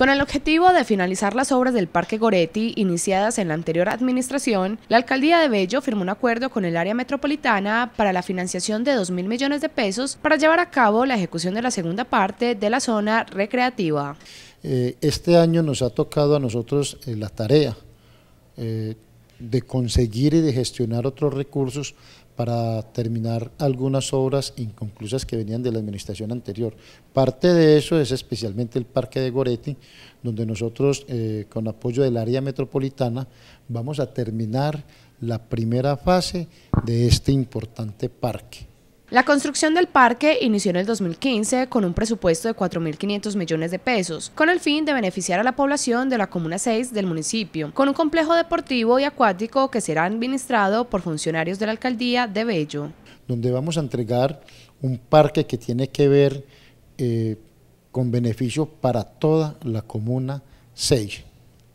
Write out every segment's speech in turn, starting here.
Con el objetivo de finalizar las obras del Parque Goretti iniciadas en la anterior administración, la alcaldía de Bello firmó un acuerdo con el área metropolitana para la financiación de 2.000 millones de pesos para llevar a cabo la ejecución de la segunda parte de la zona recreativa. Eh, este año nos ha tocado a nosotros eh, la tarea eh, de conseguir y de gestionar otros recursos para terminar algunas obras inconclusas que venían de la administración anterior. Parte de eso es especialmente el Parque de Goretti, donde nosotros, eh, con apoyo del área metropolitana, vamos a terminar la primera fase de este importante parque. La construcción del parque inició en el 2015 con un presupuesto de 4.500 millones de pesos, con el fin de beneficiar a la población de la Comuna 6 del municipio, con un complejo deportivo y acuático que será administrado por funcionarios de la Alcaldía de Bello. Donde vamos a entregar un parque que tiene que ver eh, con beneficios para toda la Comuna 6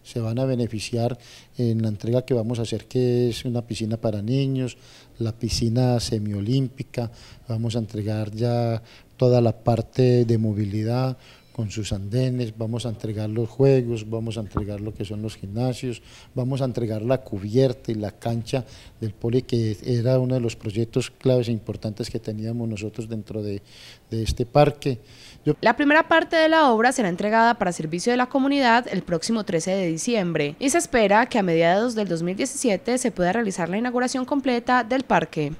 se van a beneficiar en la entrega que vamos a hacer, que es una piscina para niños, la piscina semiolímpica, vamos a entregar ya toda la parte de movilidad, con sus andenes, vamos a entregar los juegos, vamos a entregar lo que son los gimnasios, vamos a entregar la cubierta y la cancha del poli, que era uno de los proyectos claves e importantes que teníamos nosotros dentro de, este parque. La primera parte de la obra será entregada para servicio de la comunidad el próximo 13 de diciembre y se espera que a mediados del 2017 se pueda realizar la inauguración completa del parque.